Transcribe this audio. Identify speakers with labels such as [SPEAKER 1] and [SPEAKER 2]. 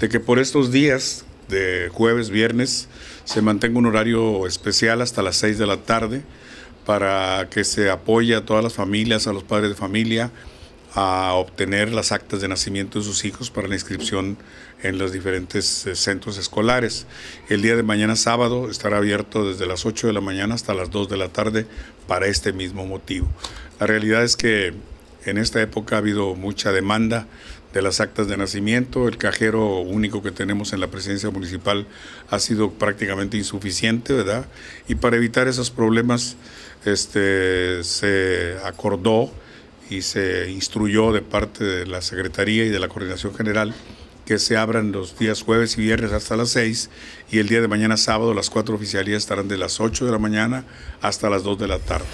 [SPEAKER 1] de que por estos días de jueves, viernes, se mantenga un horario especial hasta las 6 de la tarde para que se apoye a todas las familias, a los padres de familia, a obtener las actas de nacimiento de sus hijos para la inscripción en los diferentes eh, centros escolares. El día de mañana sábado estará abierto desde las 8 de la mañana hasta las 2 de la tarde para este mismo motivo. La realidad es que en esta época ha habido mucha demanda de las actas de nacimiento. El cajero único que tenemos en la presidencia municipal ha sido prácticamente insuficiente, ¿verdad? Y para evitar esos problemas, este, se acordó y se instruyó de parte de la Secretaría y de la Coordinación General que se abran los días jueves y viernes hasta las 6 y el día de mañana sábado las cuatro oficialías estarán de las 8 de la mañana hasta las 2 de la tarde.